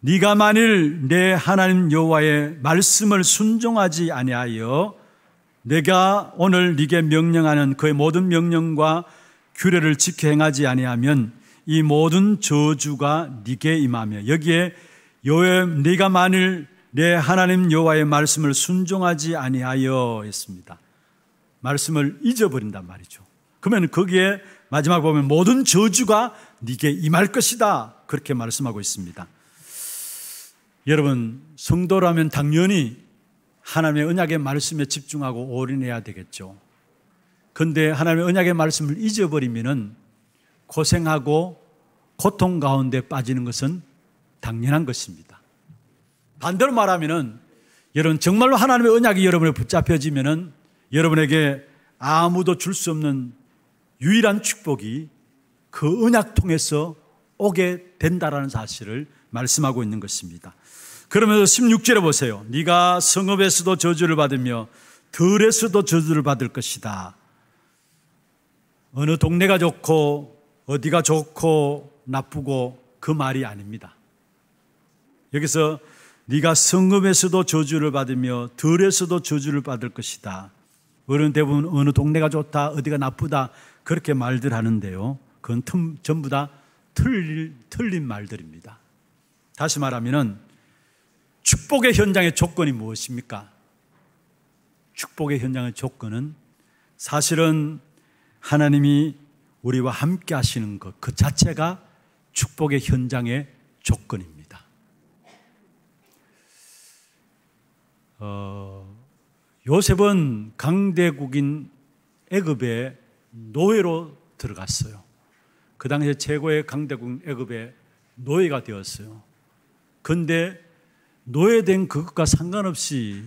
네가 만일 내 하나님 여호와의 말씀을 순종하지 아니하여 내가 오늘 네게 명령하는 그의 모든 명령과 규례를 지켜 행하지 아니하면 이 모든 저주가 네게 임하며 여기에 여호와 네가 만일 내 하나님 여호와의 말씀을 순종하지 아니하여 했습니다. 말씀을 잊어버린단 말이죠. 그러면 거기에 마지막 보면 모든 저주가 네게 임할 것이다. 그렇게 말씀하고 있습니다. 여러분, 성도라면 당연히 하나님의 언약의 말씀에 집중하고 올인해야 되겠죠. 근데 하나님의 언약의 말씀을 잊어버리면은 고생하고 고통 가운데 빠지는 것은 당연한 것입니다. 반대로 말하면은 여러분 정말로 하나님의 언약이 여러분에 붙잡혀지면은 여러분에게 아무도 줄 수 없는 유일한 축복이 그 언약 통해서 오게 된다라는 사실을 말씀하고 있는 것입니다. 그러면서 16절에 보세요. 네가 성읍에서도 저주를 받으며 들에서도 저주를 받을 것이다. 어느 동네가 좋고 어디가 좋고 나쁘고 그 말이 아닙니다. 여기서 네가 성읍에서도 저주를 받으며 들에서도 저주를 받을 것이다. 어른 대부분 어느 동네가 좋다, 어디가 나쁘다 그렇게 말들 하는데요. 그건 틈, 전부 다 틀릴, 틀린 말들입니다. 다시 말하면 축복의 현장의 조건이 무엇입니까? 축복의 현장의 조건은 사실은 하나님이 우리와 함께 하시는 것 그 자체가 축복의 현장의 조건입니다. 어, 요셉은 강대국인 애굽의 노예로 들어갔어요. 그당시 최고의 강대국 애굽의 노예가 되었어요. 근데 노예된 그것과 상관없이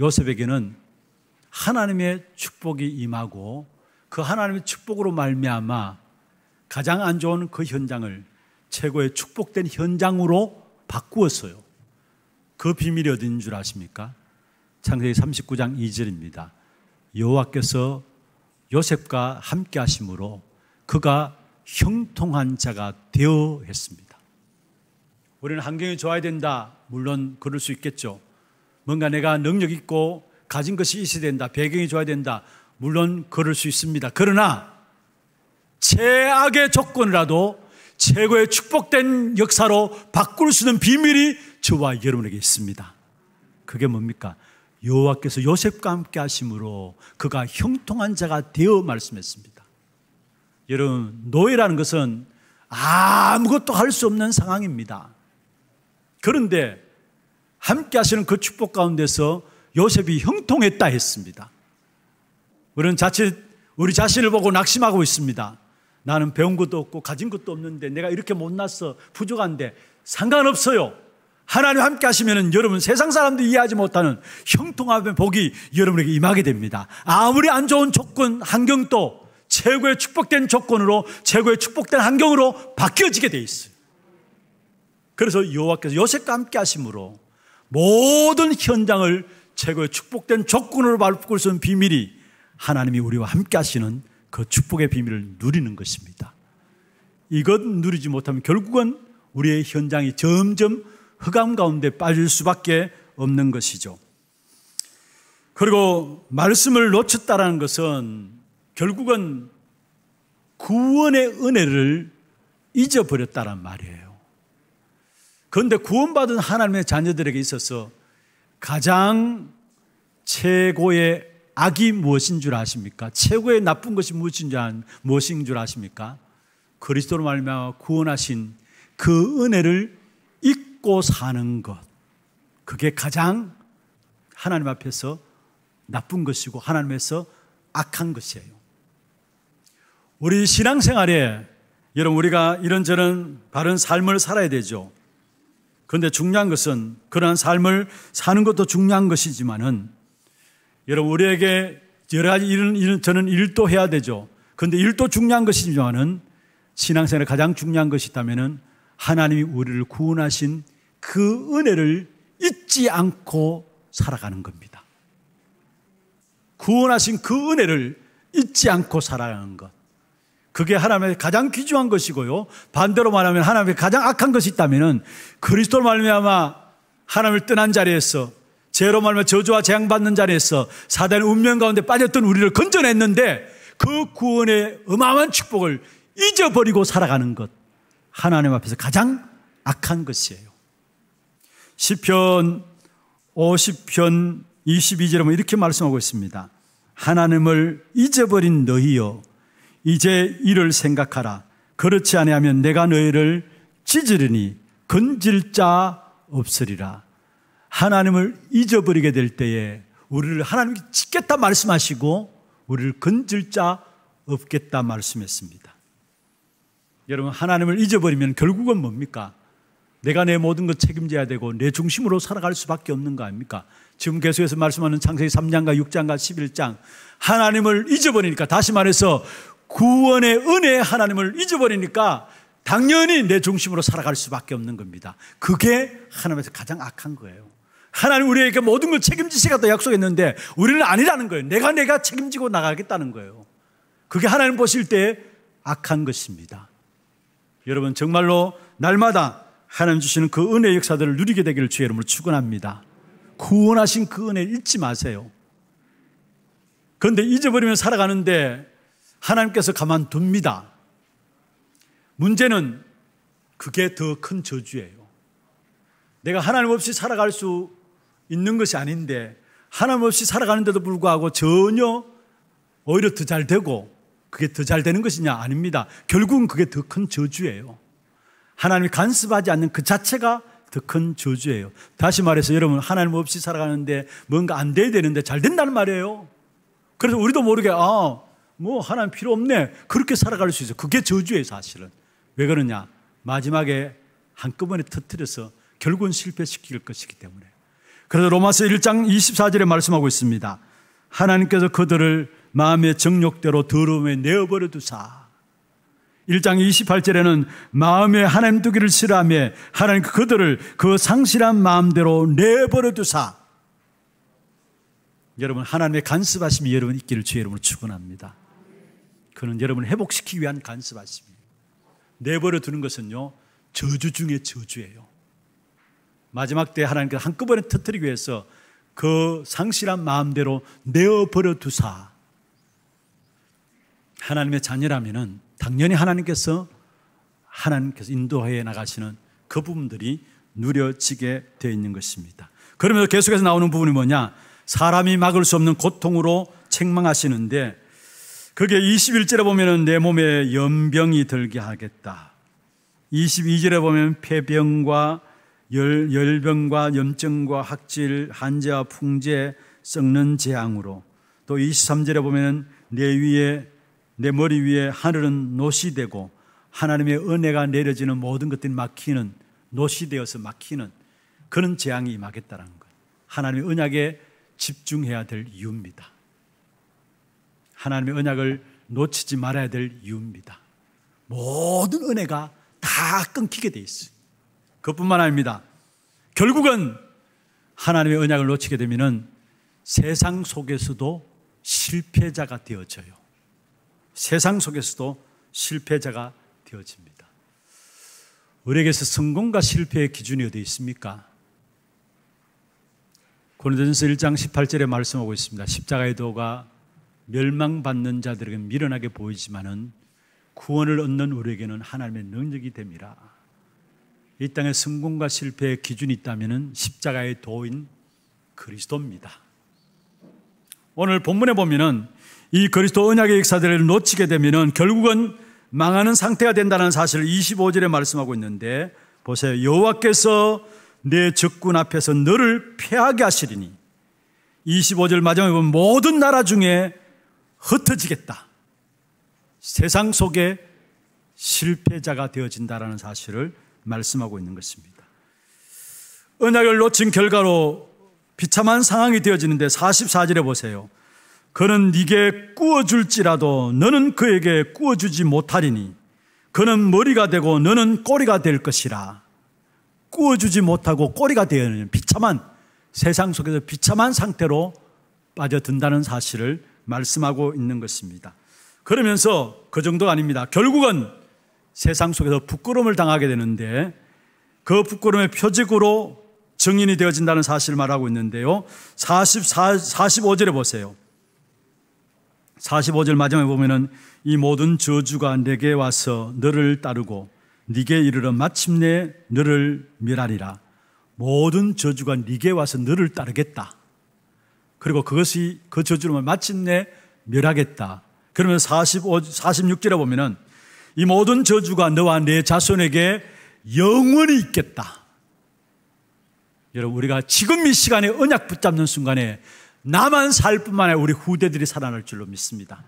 요셉에게는 하나님의 축복이 임하고 그 하나님의 축복으로 말미암아 가장 안 좋은 그 현장을 최고의 축복된 현장으로 바꾸었어요. 그 비밀이 어딘 줄 아십니까? 창세기 39장 2절입니다. 여호와께서 요셉과 함께 하심으로 그가 형통한 자가 되어 했습니다. 우리는 환경이 좋아야 된다. 물론 그럴 수 있겠죠. 뭔가 내가 능력 있고 가진 것이 있어야 된다. 배경이 좋아야 된다. 물론 그럴 수 있습니다. 그러나 최악의 조건이라도 최고의 축복된 역사로 바꿀 수 있는 비밀이 저와 여러분에게 있습니다. 그게 뭡니까? 여호와께서 요셉과 함께 하심으로 그가 형통한 자가 되어 말씀했습니다. 여러분, 노예라는 것은 아무것도 할 수 없는 상황입니다. 그런데 함께 하시는 그 축복 가운데서 요셉이 형통했다 했습니다. 우리는 자칫 우리 자신을 보고 낙심하고 있습니다. 나는 배운 것도 없고 가진 것도 없는데 내가 이렇게 못났어 부족한데 상관없어요. 하나님 함께 하시면 여러분 세상 사람도 이해하지 못하는 형통함의 복이 여러분에게 임하게 됩니다. 아무리 안 좋은 조건, 환경도 최고의 축복된 조건으로 최고의 축복된 환경으로 바뀌어지게 돼 있어요. 그래서 여호와께서 요셉과 함께 하심으로 모든 현장을 최고의 축복된 조건으로 바꿀 수 있는 비밀이 하나님이 우리와 함께 하시는 그 축복의 비밀을 누리는 것입니다. 이것 누리지 못하면 결국은 우리의 현장이 점점 흑암 가운데 빠질 수밖에 없는 것이죠. 그리고 말씀을 놓쳤다라는 것은 결국은 구원의 은혜를 잊어버렸다란 말이에요. 그런데 구원받은 하나님의 자녀들에게 있어서 가장 최고의 악이 무엇인 줄 아십니까? 최고의 나쁜 것이 무엇인 줄, 무엇인 줄 아십니까? 그리스도로 말미암아 구원하신 그 은혜를 믿고 사는 것. 그게 가장 하나님 앞에서 나쁜 것이고 하나님에서 악한 것이에요. 우리 신앙생활에 여러분 우리가 이런저런 바른 삶을 살아야 되죠. 그런데 중요한 것은 그러한 삶을 사는 것도 중요한 것이지만은 여러분 우리에게 여러 가지 이런 일 저는 일도 해야 되죠. 그런데 일도 중요한 것이지만은 신앙생활에 가장 중요한 것이 있다면은 하나님이 우리를 구원하신 그 은혜를 잊지 않고 살아가는 겁니다. 구원하신 그 은혜를 잊지 않고 살아가는 것. 그게 하나님의 가장 귀중한 것이고요. 반대로 말하면 하나님의 가장 악한 것이 있다면은 그리스도로 말미암아 하나님을 떠난 자리에서 죄로 말미암 저주와 재앙 받는 자리에서 사단의 운명 가운데 빠졌던 우리를 건져냈는데 그 구원의 어마어마한 축복을 잊어버리고 살아가는 것. 하나님 앞에서 가장 악한 것이에요. 시편 50편 22절에 보면 이렇게 말씀하고 있습니다. 하나님을 잊어버린 너희여 이제 이를 생각하라 그렇지 아니하면 내가 너희를 찢으리니 건질 자 없으리라. 하나님을 잊어버리게 될 때에 우리를 하나님께 찢겠다 말씀하시고 우리를 건질 자 없겠다 말씀했습니다. 여러분 하나님을 잊어버리면 결국은 뭡니까? 내가 내 모든 것 책임져야 되고 내 중심으로 살아갈 수밖에 없는 거 아닙니까? 지금 계속해서 말씀하는 창세기 3장과 6장과 11장 하나님을 잊어버리니까 다시 말해서 구원의 은혜 하나님을 잊어버리니까 당연히 내 중심으로 살아갈 수밖에 없는 겁니다. 그게 하나님에서 가장 악한 거예요. 하나님 우리에게 모든 걸 책임지시겠다 약속했는데 우리는 아니라는 거예요. 내가 내가 책임지고 나가겠다는 거예요. 그게 하나님 보실 때 악한 것입니다. 여러분 정말로 날마다 하나님 주시는 그 은혜 역사들을 누리게 되기를 주의 이름으로 축원합니다. 구원하신 그 은혜 잊지 마세요. 그런데 잊어버리면 살아가는데 하나님께서 가만둡니다. 문제는 그게 더 큰 저주예요. 내가 하나님 없이 살아갈 수 있는 것이 아닌데 하나님 없이 살아가는데도 불구하고 전혀 오히려 더 잘 되고 그게 더 잘 되는 것이냐? 아닙니다. 결국은 그게 더 큰 저주예요. 하나님이 간섭하지 않는 그 자체가 더 큰 저주예요. 다시 말해서 여러분, 하나님 없이 살아가는데 뭔가 안 돼야 되는데 잘 된다는 말이에요. 그래서 우리도 모르게, 아, 뭐, 하나님 필요 없네. 그렇게 살아갈 수있어 그게 저주예요, 사실은. 왜 그러냐? 마지막에 한꺼번에 터뜨려서 결국은 실패시킬 것이기 때문에. 그래서 로마서 1장 24절에 말씀하고 있습니다. 하나님께서 그들을 마음의 정욕대로 더러움에 내어버려 두사. 1장 28절에는 마음의 하나님 두기를 싫어하며 하나님 그 그들을 그 상실한 마음대로 내버려 두사. 여러분 하나님의 간섭하심이 여러분 있기를 주의 이름으로 축원합니다. 그는 여러분을 회복시키기 위한 간섭하심이에요. 내버려 두는 것은요 저주 중의 저주예요. 마지막 때 하나님께서 한꺼번에 터뜨리기 위해서 그 상실한 마음대로 내어버려 두사 하나님의 자녀라면은 당연히 하나님께서 하나님께서 인도해 나가시는 그 부분들이 누려지게 되어 있는 것입니다. 그러면서 계속해서 나오는 부분이 뭐냐? 사람이 막을 수 없는 고통으로 책망하시는데 그게 21절에 보면은 내 몸에 연병이 들게 하겠다. 22절에 보면 폐병과 열, 열병과 염증과 학질, 한재와 풍재, 썩는 재앙으로 또 23절에 보면내 위에 내 머리 위에 하늘은 노시 되고 하나님의 은혜가 내려지는 모든 것들이 막히는 노시 되어서 막히는 그런 재앙이 임하겠다라는 거예요. 하나님의 은약에 집중해야 될 이유입니다. 하나님의 은약을 놓치지 말아야 될 이유입니다. 모든 은혜가 다 끊기게 돼 있어요. 그것뿐만 아닙니다. 결국은 하나님의 은약을 놓치게 되면 세상 속에서도 실패자가 되어져요. 세상 속에서도 실패자가 되어집니다. 우리에게서 성공과 실패의 기준이 어디 있습니까? 고린도전서 1장 18절에 말씀하고 있습니다. 십자가의 도가 멸망받는 자들에게 미련하게 보이지만은 구원을 얻는 우리에게는 하나님의 능력이 됩니다. 이 땅에 성공과 실패의 기준이 있다면은 십자가의 도인 그리스도입니다. 오늘 본문에 보면은 이 그리스도 언약의 역사들을 놓치게 되면 결국은 망하는 상태가 된다는 사실을 25절에 말씀하고 있는데 보세요. 여호와께서 내 적군 앞에서 너를 패하게 하시리니 25절 마지막에 보면 모든 나라 중에 흩어지겠다. 세상 속에 실패자가 되어진다라는 사실을 말씀하고 있는 것입니다. 언약을 놓친 결과로 비참한 상황이 되어지는데 44절에 보세요. 그는 네게 꾸어줄지라도 너는 그에게 꾸어주지 못하리니 그는 머리가 되고 너는 꼬리가 될 것이라. 꾸어주지 못하고 꼬리가 되는 어 비참한 세상 속에서 비참한 상태로 빠져든다는 사실을 말씀하고 있는 것입니다. 그러면서 그 정도가 아닙니다. 결국은 세상 속에서 부끄러움을 당하게 되는데 그 부끄러움의 표적으로 증인이 되어진다는 사실을 말하고 있는데요. 44, 45절에 보세요. 45절 마지막에 보면은 이 모든 저주가 내게 와서 너를 따르고 네게 이르러 마침내 너를 멸하리라. 모든 저주가 네게 와서 너를 따르겠다. 그리고 그것이 그 저주로만 마침내 멸하겠다. 그러면 45, 46절에 보면은 이 모든 저주가 너와 내 자손에게 영원히 있겠다. 여러분, 우리가 지금 이 시간에 언약 붙잡는 순간에 나만 살 뿐만 아니라 우리 후대들이 살아날 줄로 믿습니다.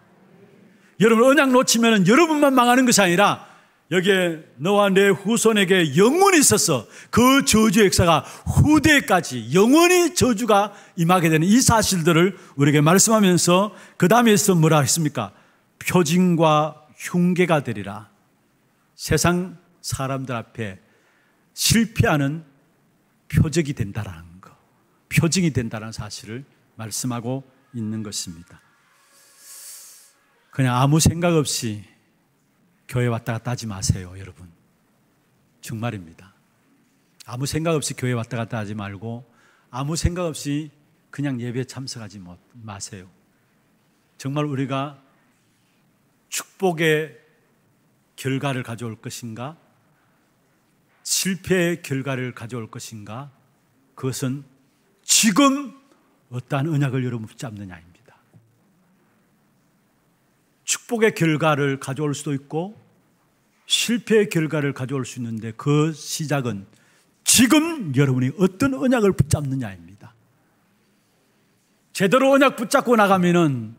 여러분 언약 놓치면 여러분만 망하는 것이 아니라 여기에 너와 내 후손에게 영원히 있어서 그 저주 역사가 후대까지 영원히 저주가 임하게 되는 이 사실들을 우리에게 말씀하면서 그 다음에 있 뭐라 했습니까? 표징과 흉계가 되리라. 세상 사람들 앞에 실패하는 표적이 된다라는 거, 표징이 된다는 사실을 말씀하고 있는 것입니다. 그냥 아무 생각 없이 교회 왔다 갔다 하지 마세요, 여러분. 정말입니다. 아무 생각 없이 교회 왔다 갔다 하지 말고 아무 생각 없이 그냥 예배 참석하지 마세요. 정말 우리가 축복의 결과를 가져올 것인가? 실패의 결과를 가져올 것인가? 그것은 지금 어떠한 언약을 여러분 붙잡느냐입니다. 축복의 결과를 가져올 수도 있고 실패의 결과를 가져올 수 있는데 그 시작은 지금 여러분이 어떤 언약을 붙잡느냐입니다. 제대로 언약 붙잡고 나가면은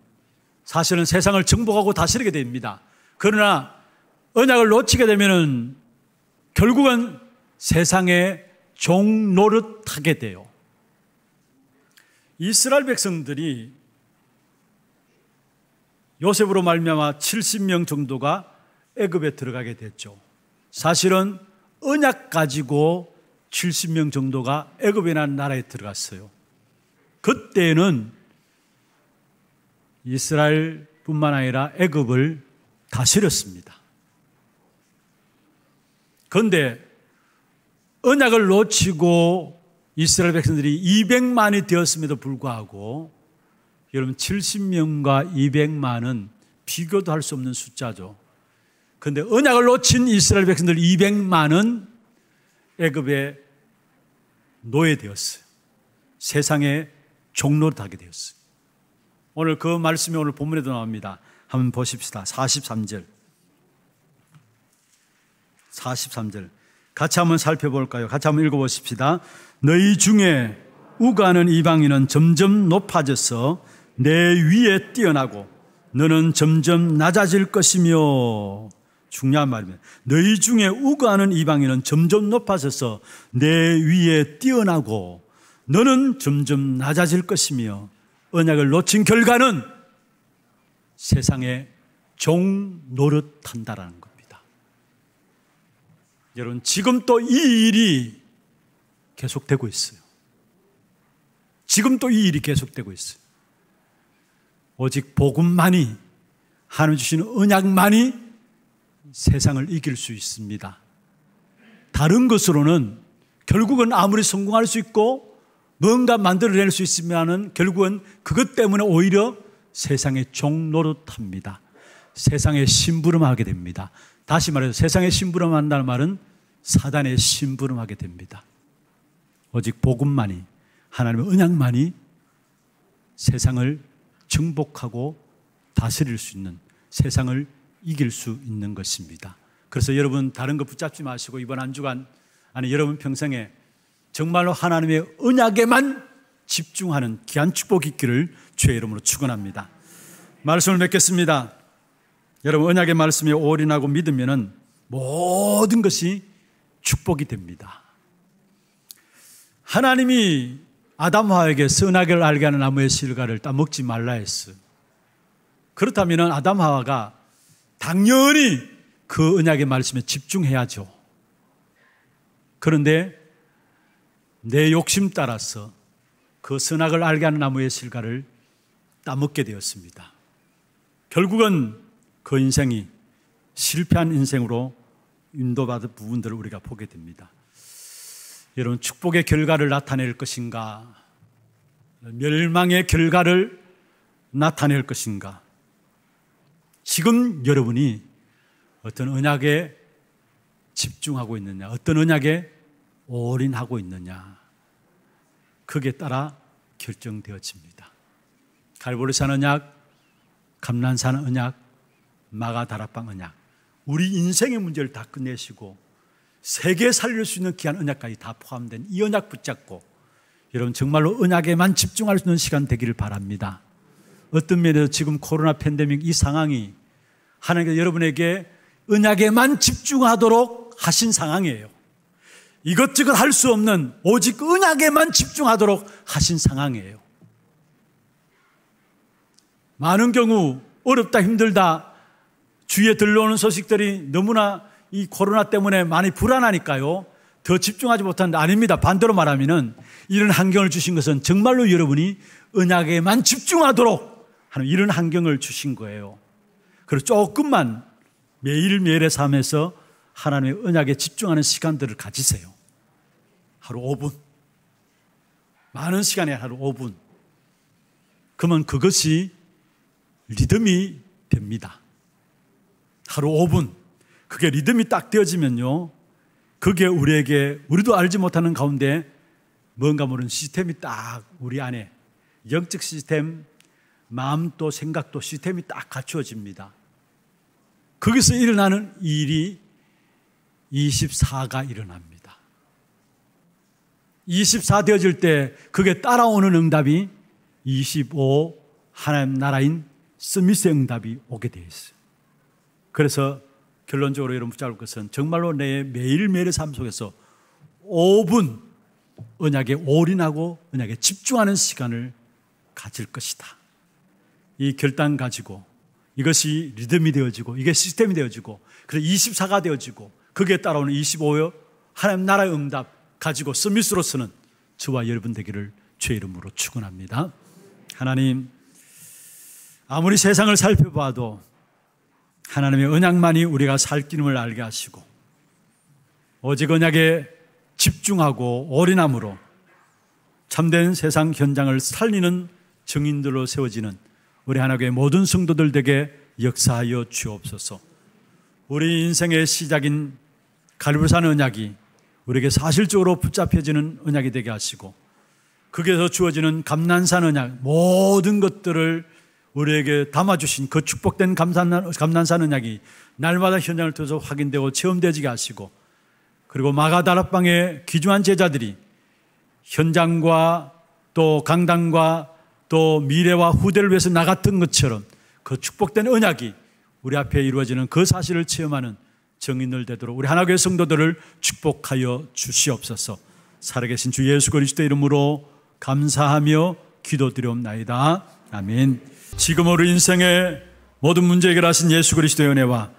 사실은 세상을 정복하고 다스리게 됩니다. 그러나 언약을 놓치게 되면은 결국은 세상에종 노릇하게 돼요. 이스라엘 백성들이 요셉으로 말미암아 70명 정도가 애굽에 들어가게 됐죠. 사실은 언약 가지고 70명 정도가 애굽이라는 나라에 들어갔어요. 그때는 이스라엘뿐만 아니라 애굽을 다스렸습니다. 그런데 언약을 놓치고 이스라엘 백성들이 200만이 되었음에도 불구하고 여러분 70명과 200만은 비교도 할 수 없는 숫자죠. 근데 언약을 놓친 이스라엘 백성들 200만은 애굽에 노예되었어요. 세상에 종로를 타게 되었어요. 오늘 그 말씀이 오늘 본문에도 나옵니다. 한번 보십시다. 43절. 43절. 같이 한번 살펴볼까요? 같이 한번 읽어보십시다. 너희 중에 우가는 이방인은 점점 높아져서 내 위에 뛰어나고 너는 점점 낮아질 것이며 중요한 말입니다. 너희 중에 우가는 이방인은 점점 높아져서 내 위에 뛰어나고 너는 점점 낮아질 것이며 언약을 놓친 결과는 세상의 종 노릇한다라는 겁니다. 여러분 지금 또 이 일이 계속되고 있어요. 지금도 이 일이 계속되고 있어요. 오직 복음만이 하나님 주시는 언약만이 세상을 이길 수 있습니다. 다른 것으로는 결국은 아무리 성공할 수 있고 뭔가 만들어낼 수 있으면은 결국은 그것 때문에 오히려 세상의 종노릇합니다. 세상의 심부름하게 됩니다. 다시 말해서 세상의 심부름한다는 말은 사단의 심부름하게 됩니다. 오직 복음만이 하나님의 은양만이 세상을 정복하고 다스릴 수 있는 세상을 이길 수 있는 것입니다. 그래서 여러분 다른 거 붙잡지 마시고 이번 한 주간 아니 여러분 평생에 정말로 하나님의 언약에만 집중하는 귀한 축복 있기를 주의 이름으로 축원합니다. 말씀을 맺겠습니다. 여러분 언약의 말씀이 올인하고 믿으면은 모든 것이 축복이 됩니다. 하나님이 아담하에게 선악을 알게 하는 나무의 실과를 따먹지 말라 했어 그렇다면 아담하와가 당연히 그은약의 말씀에 집중해야죠. 그런데 내 욕심 따라서 그 선악을 알게 하는 나무의 실과를 따먹게 되었습니다. 결국은 그 인생이 실패한 인생으로 인도받은 부분들을 우리가 보게 됩니다. 여러분 축복의 결과를 나타낼 것인가? 멸망의 결과를 나타낼 것인가? 지금 여러분이 어떤 언약에 집중하고 있느냐, 어떤 언약에 올인하고 있느냐, 그게 따라 결정되어집니다. 갈보리산 언약, 감란산 언약, 마가다락방 언약, 우리 인생의 문제를 다 끝내시고 세계 살릴 수 있는 귀한 언약까지 다 포함된 이 언약 붙잡고 여러분 정말로 언약에만 집중할 수 있는 시간 되기를 바랍니다. 어떤 면에서 지금 코로나 팬데믹 이 상황이 하나님께서 여러분에게 은약에만 집중하도록 하신 상황이에요. 이것저것 할 수 없는 오직 은약에만 집중하도록 하신 상황이에요. 많은 경우 어렵다 힘들다 주위에 들려오는 소식들이 너무나 이 코로나 때문에 많이 불안하니까요. 더 집중하지 못한다. 아닙니다. 반대로 말하면은 이런 환경을 주신 것은 정말로 여러분이 언약에만 집중하도록 하는 이런 환경을 주신 거예요. 그리고 조금만 매일매일의 삶에서 하나님의 언약에 집중하는 시간들을 가지세요. 하루 5분. 많은 시간에 하루 5분. 그러면 그것이 리듬이 됩니다. 하루 5분. 그게 리듬이 딱되어지면요 그게 우리에게 우리도 알지 못하는 가운데 뭔가 모르는 시스템이 딱 우리 안에 영적 시스템, 마음도 생각도 시스템이 딱 갖추어집니다. 거기서 일어나는 일이 24가 일어납니다. 24 되어질 때 그게 따라오는 응답이 25 하나님 나라인 스미스 응답이 오게 되어 있어요. 그래서 결론적으로 여러분 붙잡을 것은 정말로 내 매일매일의 삶 속에서 5분 은약에 올인하고 은약에 집중하는 시간을 가질 것이다. 이 결단 가지고 이것이 리듬이 되어지고 이게 시스템이 되어지고 그래서 24가 되어지고 거기에 따라오는 25요 하나님 나라의 응답 가지고 서밋으로서는 저와 여러분 되기를 주의 이름으로 축원합니다. 하나님 아무리 세상을 살펴봐도 하나님의 은약만이 우리가 살 길임을 알게 하시고 오직 은약에 집중하고 어린함으로 참된 세상 현장을 살리는 증인들로 세워지는 우리 하나교의 모든 성도들 에게 역사하여 주옵소서. 우리 인생의 시작인 갈불산 은약이 우리에게 사실적으로 붙잡혀지는 은약이 되게 하시고 거기에서 주어지는 감난산 은약 모든 것들을 우리에게 담아주신 그 축복된 감산, 감난사는약이 날마다 현장을 통해서 확인되고 체험되지게 하시고 그리고 마가다락방의 귀중한 제자들이 현장과 또 강당과 또 미래와 후대를 위해서 나갔던 것처럼 그 축복된 언약이 우리 앞에 이루어지는 그 사실을 체험하는 정인을 되도록 우리 하나교회 성도들을 축복하여 주시옵소서 살아계신 주 예수 그리스도 이름으로 감사하며 기도드려옵나이다. 아멘. 지금 우리 인생의 모든 문제 해결하신 예수 그리스도의 은혜와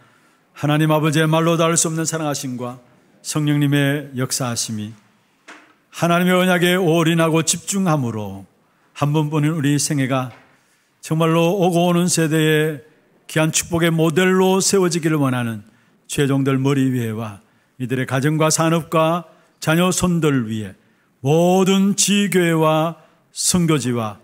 하나님 아버지의 말로 닿을 수 없는 사랑하심과 성령님의 역사하심이 하나님의 언약에 올인하고 집중함으로 한 번뿐인 우리 생애가 정말로 오고 오는 세대의 귀한 축복의 모델로 세워지기를 원하는 최종들 머리 위에와 이들의 가정과 산업과 자녀 손들 위에 모든 지교회와 성교지와